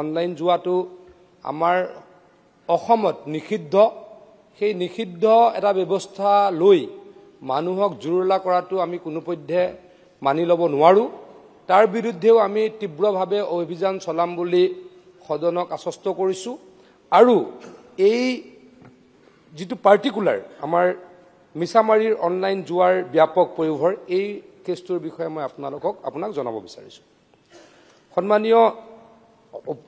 online যোৱাটো আমাৰ অসমত নিষিদ্ধ সেই নিষিদ্ধ এটা ব্যৱস্থা লৈ মানুহক জুৰুলা কৰাটো আমি কোনোপধ্যে মানি ল'ব নোৱাৰোঁ তাৰ বিৰুদ্ধেও আমি তীব্ৰভাৱে অভিযান চলাম বুলি সদনক আশ্বস্ত কৰিছোঁ আৰু এই যিটো পাৰ্টিকুলাৰ আমাৰ মিছামাৰীৰ অনলাইন যোৱাৰ ব্যাপক প্ৰয়োভৰ এই কেছটোৰ বিষয়ে মই আপোনালোকক আপোনাক জনাব বিচাৰিছোঁ সন্মানীয়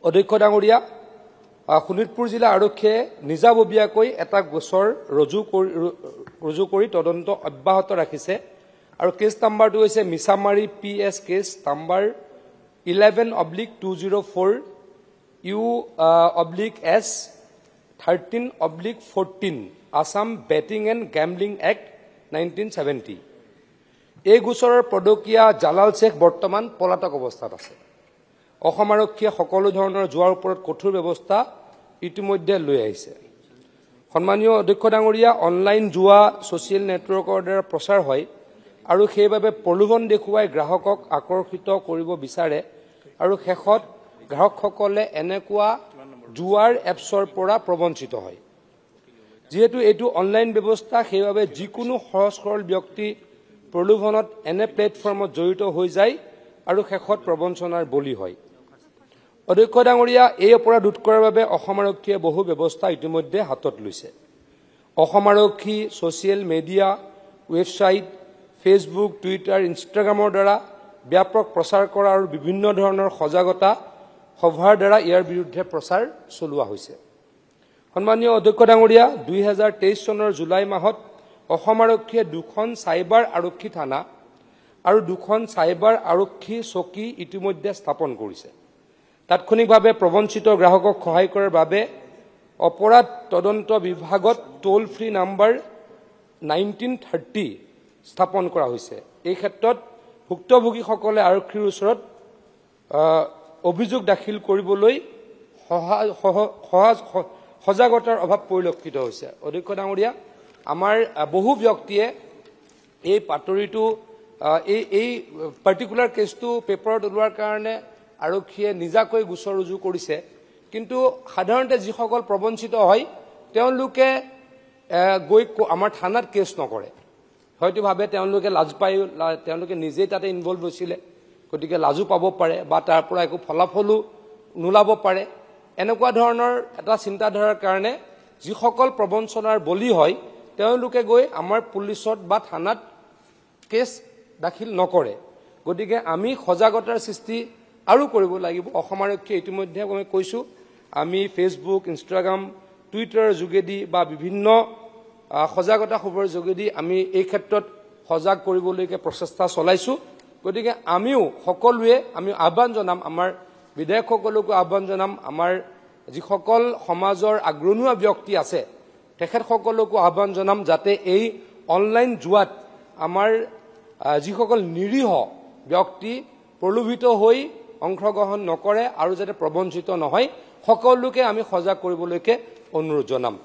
অধ্যক্ষ ডাঙৰীয়া শোণিতপুৰ জিলা আৰক্ষীয়ে নিজাববীয়াকৈ এটা গোচৰ ৰজু ৰুজু কৰি তদন্ত অব্যাহত ৰাখিছে আৰু কেছ নাম্বাৰটো হৈছে Missamari P S case number eleven oblique two zero' four U oblique S thirteen oblique fourteen Assam betting and gambling act nineteen seventy এই গোচৰৰ পদকীয়া জালাল শ্বেখ বৰ্তমান পলাতক অৱস্থাত আছে অসম আৰক্ষীয়ে সকলো ধৰণৰ যোৱাৰ ওপৰত কঠোৰ ব্যৱস্থা ইতিমধ্যে লৈ আহিছে সন্মানীয় অধ্যক্ষ ডাঙৰীয়া অনলাইন যোৱা ছ'চিয়েল নেটৱৰ্কৰ দ্বাৰা প্ৰচাৰ হয় আৰু সেইবাবে প্ৰলোভন দেখুৱাই গ্ৰাহকক আকৰ্ষিত কৰিব বিচাৰে আৰু শেষত গ্ৰাহকসকলে এনেকুৱা যোৱাৰ এপছৰ পৰা প্ৰবঞ্চিত হয় যিহেতু এইটো অনলাইন ব্যৱস্থা সেইবাবে যিকোনো সহজ সৰল ব্যক্তি প্ৰলোভনত এনে প্লেটফৰ্মত জড়িত হৈ যায় আৰু শেষত প্ৰবঞ্চনাৰ বলি হয় অধ্যক্ষ ডাঙৰীয়া এই অপৰাধ ৰোধ কৰাৰ বাবে অসম আৰক্ষীয়ে বহু ব্যৱস্থা ইতিমধ্যে হাতত লৈছে অসম আৰক্ষী social media website Facebook Twitter ইনষ্টাগ্ৰামৰ দ্বাৰা ব্যাপক প্ৰচাৰ কৰা আৰু বিভিন্ন ধৰণৰ সজাগতা সভাৰ দ্বাৰা ইয়াৰ বিৰুদ্ধে প্ৰচাৰ চলোৱা হৈছে সন্মানীয় অধ্যক্ষ ডাঙৰীয়া দুহেজাৰ তেইছ চনৰ জুলাই মাহত অসম আৰক্ষীয়ে দুখন চাইবাৰ আৰক্ষী থানা আৰু দুখন চাইবাৰ আৰক্ষী চকী ইতিমধ্যে স্থাপন কৰিছে তাৎক্ষণিকভাৱে প্ৰবঞ্চিত গ্ৰাহকক সহায় কৰাৰ বাবে অপৰাধ তদন্ত বিভাগত toll free number nineteen thirty স্থাপন কৰা হৈছে এই ক্ষেত্ৰত ভুক্তভোগীসকলে আৰক্ষীৰ ওচৰত অভিযোগ দাখিল কৰিবলৈ সহায় সজাগতাৰ অভাৱ পৰিলক্ষিত হৈছে অধ্যক্ষ ডাঙৰীয়া আমাৰ বহু ব্যক্তিয়ে এই বাতৰিটো এই এই পাৰ্টিকুলাৰ কেছটো পেপাৰত ওলোৱাৰ কাৰণে আৰক্ষীয়ে নিজাকৈ গোচৰ ৰুজু কৰিছে কিন্তু সাধাৰণতে যিসকল প্ৰবঞ্চিত হয় তেওঁলোকে গৈ আমাৰ থানাত কেছ নকৰে হয়তো ভাবে তেওঁলোকে লাজ পায়ো তেওঁলোকে নিজেই তাতে ইনভল্ভ হৈছিলে গতিকে লাজো পাব পাৰে বা তাৰ পৰা একো ফলাফলো নোলাব পাৰে এনেকুৱা ধৰণৰ এটা চিন্তাধাৰাৰ কাৰণে যিসকল প্ৰবঞ্চনাৰ বলি হয় তেওঁলোকে গৈ আমাৰ পুলিচত বা থানাত কেছ দাখিল নকৰে গতিকে আমি সজাগতাৰ সৃষ্টি আৰু কৰিব লাগিব অসম আৰক্ষীয়ে ইতিমধ্যে মই কৈছোঁ আমি ফেচবুক ইনষ্টাগ্ৰাম টুইটাৰৰ যোগেদি বা বিভিন্ন সজাগতা সভাৰ যোগেদি আমি এই ক্ষেত্ৰত সজাগ কৰিবলৈকে প্ৰচেষ্টা চলাইছোঁ গতিকে আমিও সকলোৱে আমি আহ্বান জনাম আমাৰ বিধায়কসকলকো আহ্বান জনাম আমাৰ যিসকল সমাজৰ আগৰণুৱা ব্যক্তি আছে তেখেতসকলকো আহ্বান জনাম যাতে এই অনলাইন যোৱাত আমাৰ যিসকল নিৰীহ ব্যক্তি প্ৰলোভিত হৈ অংশগ্ৰহণ নকৰে আৰু যাতে প্ৰবঞ্চিত নহয় সকলোকে আমি সজাগ কৰিবলৈকে অনুৰোধ জনাম